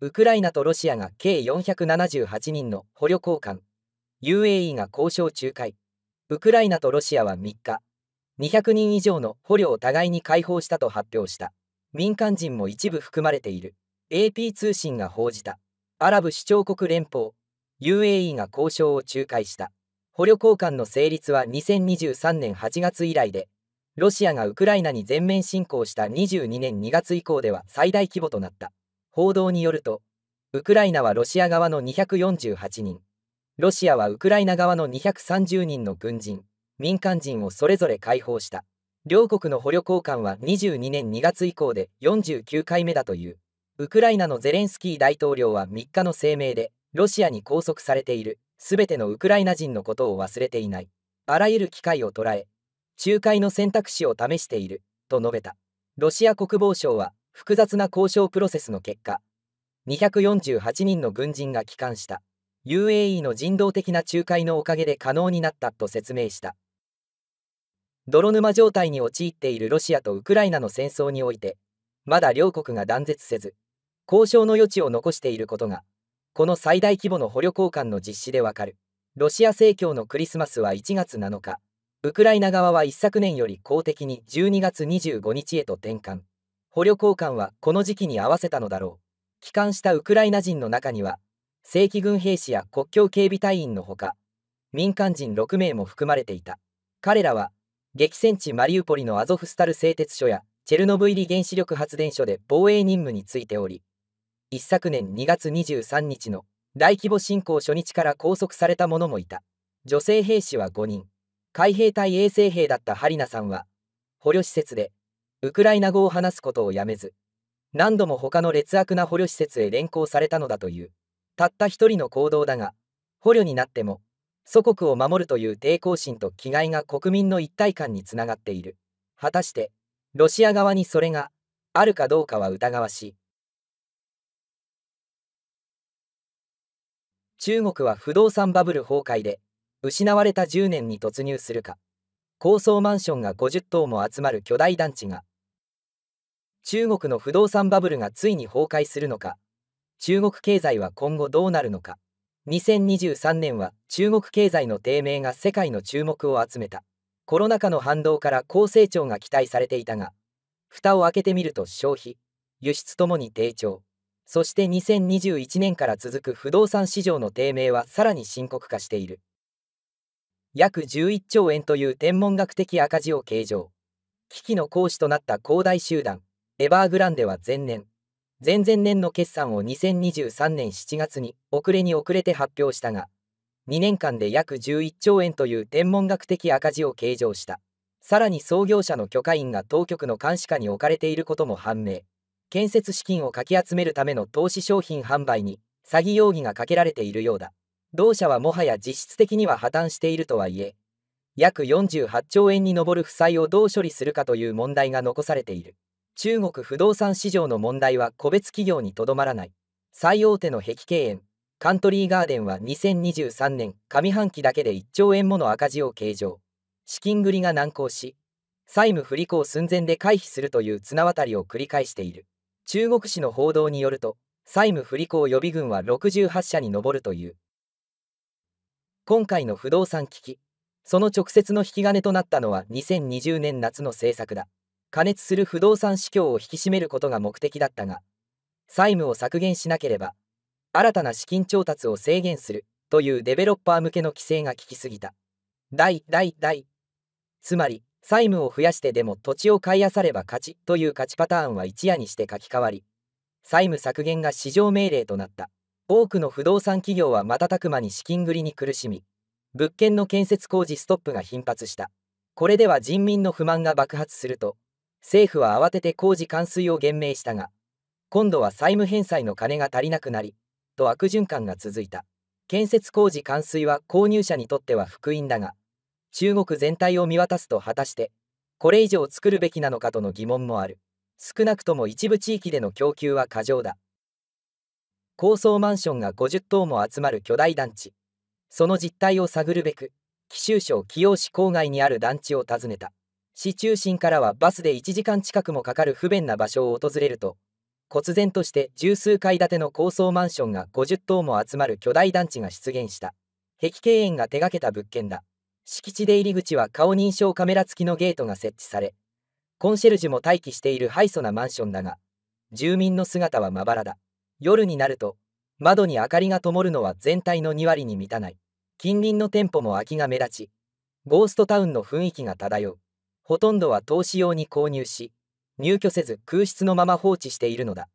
ウクライナとロシアが計478人の捕虜交換 UAE が交渉仲介ウクライナとロシアは3日200人以上の捕虜を互いに解放したと発表した民間人も一部含まれている AP 通信が報じたアラブ首長国連邦 UAE が交渉を仲介した捕虜交換の成立は2023年8月以来でロシアがウクライナに全面侵攻した22年2月以降では最大規模となった報道によると、ウクライナはロシア側の248人、ロシアはウクライナ側の230人の軍人、民間人をそれぞれ解放した。両国の捕虜交換は22年2月以降で49回目だという。ウクライナのゼレンスキー大統領は3日の声明で、ロシアに拘束されている、すべてのウクライナ人のことを忘れていない。あらゆる機会を捉え、仲介の選択肢を試している、と述べた。ロシア国防省は、複雑な交渉プロセスの結果248人の軍人が帰還した UAE の人道的な仲介のおかげで可能になったと説明した泥沼状態に陥っているロシアとウクライナの戦争においてまだ両国が断絶せず交渉の余地を残していることがこの最大規模の捕虜交換の実施でわかるロシア正教のクリスマスは1月7日ウクライナ側は一昨年より公的に12月25日へと転換捕虜交換はこの時期に合わせたのだろう。帰還したウクライナ人の中には、正規軍兵士や国境警備隊員のほか、民間人6名も含まれていた。彼らは、激戦地マリウポリのアゾフスタル製鉄所やチェルノブイリ原子力発電所で防衛任務についており、一昨年2月23日の大規模侵攻初日から拘束された者もいた。女性兵士は5人。海兵隊衛生兵だったハリナさんは、捕虜施設でウクライナ語を話すことをやめず、何度も他の劣悪な捕虜施設へ連行されたのだという、たった一人の行動だが、捕虜になっても、祖国を守るという抵抗心と気概が国民の一体感につながっている。果たして、ロシア側にそれがあるかどうかは疑わしい。中国は不動産バブル崩壊で、失われた10年に突入するか、高層マンションが50棟も集まる巨大団地が、中国の不動産バブルがついに崩壊するのか中国経済は今後どうなるのか2023年は中国経済の低迷が世界の注目を集めたコロナ禍の反動から高成長が期待されていたが蓋を開けてみると消費輸出ともに低調そして2021年から続く不動産市場の低迷はさらに深刻化している約11兆円という天文学的赤字を計上危機の講師となった恒大集団エバーグランデは前年、前々年の決算を2023年7月に遅れに遅れて発表したが、2年間で約11兆円という天文学的赤字を計上した。さらに創業者の許可員が当局の監視下に置かれていることも判明。建設資金をかき集めるための投資商品販売に詐欺容疑がかけられているようだ。同社はもはや実質的には破綻しているとはいえ、約48兆円に上る負債をどう処理するかという問題が残されている。中国不動産市場の問題は個別企業にとどまらない最大手の碧桂園カントリーガーデンは2023年上半期だけで1兆円もの赤字を計上資金繰りが難航し債務不履行寸前で回避するという綱渡りを繰り返している中国紙の報道によると債務不履行予備軍は68社に上るという今回の不動産危機その直接の引き金となったのは2020年夏の政策だ過熱する不動産市況を引き締めることが目的だったが、債務を削減しなければ、新たな資金調達を制限するというデベロッパー向けの規制が効きすぎた。大、大、大。つまり、債務を増やしてでも土地を買い漁れば勝ちという勝ちパターンは一夜にして書き換わり、債務削減が市場命令となった。多くの不動産企業は瞬く間に資金繰りに苦しみ、物件の建設工事ストップが頻発した。これでは人民の不満が爆発すると、政府は慌てて工事完遂を厳命したが、今度は債務返済の金が足りなくなり、と悪循環が続いた。建設工事完遂は購入者にとっては福音だが、中国全体を見渡すと果たして、これ以上作るべきなのかとの疑問もある。少なくとも一部地域での供給は過剰だ。高層マンションが50棟も集まる巨大団地。その実態を探るべく、貴州省貴陽市郊外にある団地を訪ねた。市中心からはバスで1時間近くもかかる不便な場所を訪れると忽然として十数階建ての高層マンションが50棟も集まる巨大団地が出現した碧桂園が手掛けた物件だ敷地出入り口は顔認証カメラ付きのゲートが設置されコンシェルジュも待機している敗訴なマンションだが住民の姿はまばらだ夜になると窓に明かりが灯るのは全体の2割に満たない近隣の店舗も空きが目立ちゴーストタウンの雰囲気が漂うほとんどは投資用に購入し、入居せず空室のまま放置しているのだ。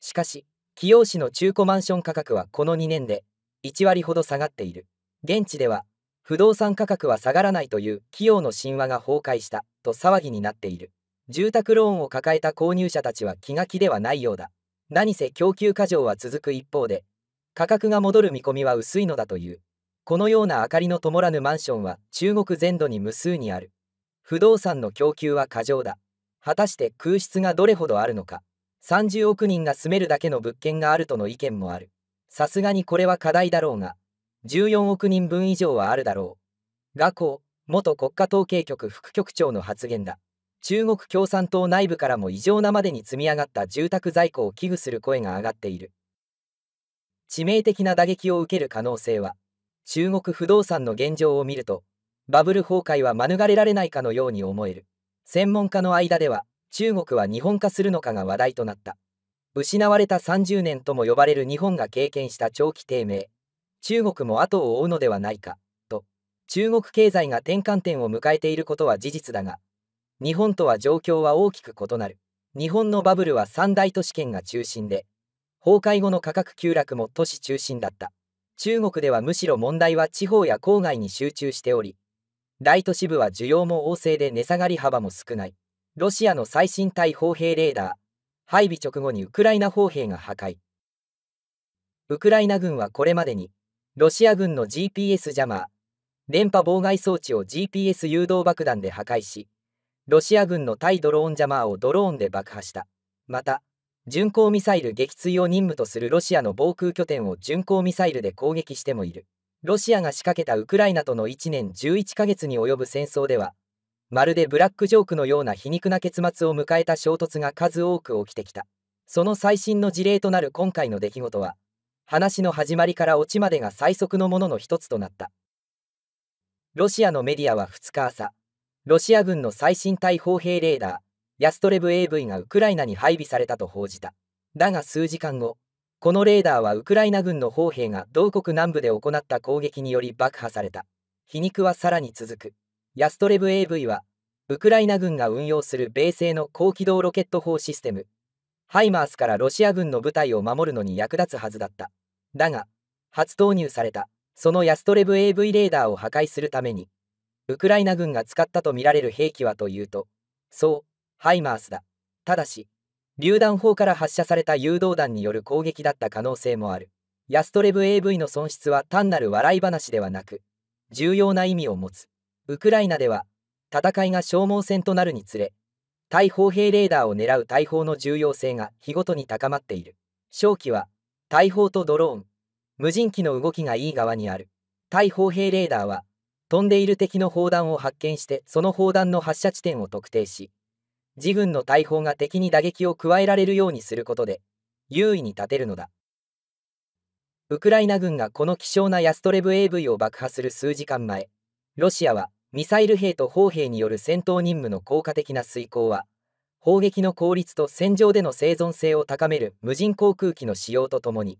しかし、貴陽市の中古マンション価格はこの2年で1割ほど下がっている。現地では、不動産価格は下がらないという企業の神話が崩壊したと騒ぎになっている。住宅ローンを抱えた購入者たちは気が気ではないようだ。何せ供給過剰は続く一方で、価格が戻る見込みは薄いのだという。このような明かりの灯らぬマンションは中国全土に無数にある。不動産の供給は過剰だ。果たして空室がどれほどあるのか。30億人が住めるだけの物件があるとの意見もある。さすがにこれは課題だろうが、14億人分以上はあるだろう。学校、元国家統計局副局長の発言だ。中国共産党内部からも異常なまでに積み上がった住宅在庫を危惧する声が上がっている。致命的な打撃を受ける可能性は、中国不動産の現状を見ると、バブル崩壊は免れられないかのように思える。専門家の間では、中国は日本化するのかが話題となった。失われた30年とも呼ばれる日本が経験した長期低迷。中国も後を追うのではないか、と。中国経済が転換点を迎えていることは事実だが、日本とは状況は大きく異なる。日本のバブルは三大都市圏が中心で、崩壊後の価格急落も都市中心だった。中国ではむしろ問題は地方や郊外に集中しており、ライト支部は需要も旺盛で値下がり幅も少ない。ロシアの最新対砲兵レーダー、配備直後にウクライナ砲兵が破壊。ウクライナ軍はこれまでに、ロシア軍の GPS ジャマー、電波妨害装置を GPS 誘導爆弾で破壊し、ロシア軍の対ドローンジャマーをドローンで爆破した。また、巡航ミサイル撃墜を任務とするロシアの防空拠点を巡航ミサイルで攻撃してもいる。ロシアが仕掛けたウクライナとの1年11ヶ月に及ぶ戦争では、まるでブラックジョークのような皮肉な結末を迎えた衝突が数多く起きてきた。その最新の事例となる今回の出来事は、話の始まりからオチまでが最速のものの一つとなった。ロシアのメディアは2日朝、ロシア軍の最新対砲兵レーダー、ヤストレブ AV がウクライナに配備されたと報じた。だが数時間後、このレーダーはウクライナ軍の砲兵が同国南部で行った攻撃により爆破された。皮肉はさらに続く。ヤストレブ AV は、ウクライナ軍が運用する米製の高機動ロケット砲システム、ハイマースからロシア軍の部隊を守るのに役立つはずだった。だが、初投入された、そのヤストレブ AV レーダーを破壊するために、ウクライナ軍が使ったとみられる兵器はというと、そう、ハイマースだ。ただし、榴弾砲から発射された誘導弾による攻撃だった可能性もある。ヤストレブ AV の損失は単なる笑い話ではなく、重要な意味を持つ。ウクライナでは、戦いが消耗戦となるにつれ、対砲兵レーダーを狙う大砲の重要性が日ごとに高まっている。正機は、大砲とドローン、無人機の動きがいい側にある。対砲兵レーダーは、飛んでいる敵の砲弾を発見して、その砲弾の発射地点を特定し、自軍の大砲が敵に打撃を加えられるようにすることで優位に立てるのだウクライナ軍がこの希少なヤストレブ AV を爆破する数時間前ロシアはミサイル兵と砲兵による戦闘任務の効果的な遂行は砲撃の効率と戦場での生存性を高める無人航空機の使用とともに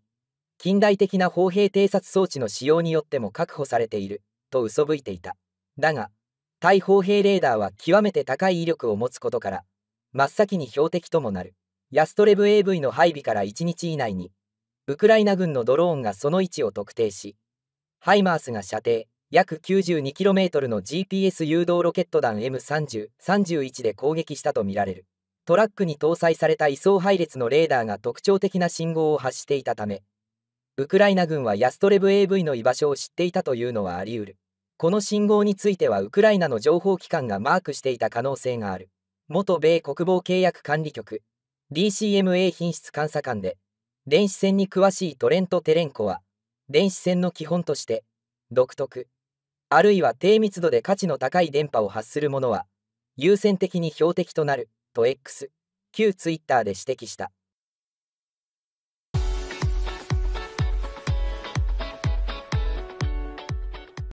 近代的な砲兵偵察装置の使用によっても確保されていると嘘吹いていただが対砲兵レーダーは極めて高い威力を持つことから真っ先に標的ともなるヤストレブ AV の配備から1日以内にウクライナ軍のドローンがその位置を特定しハイマースが射程約 92km の GPS 誘導ロケット弾 M3031 で攻撃したとみられるトラックに搭載された位相配列のレーダーが特徴的な信号を発していたためウクライナ軍はヤストレブ AV の居場所を知っていたというのはありうるこの信号についてはウクライナの情報機関がマークしていた可能性がある元米国防契約管理局 DCMA 品質監査官で電子戦に詳しいトレント・テレンコは電子戦の基本として独特あるいは低密度で価値の高い電波を発するものは優先的に標的となると X 旧 Twitter で指摘した。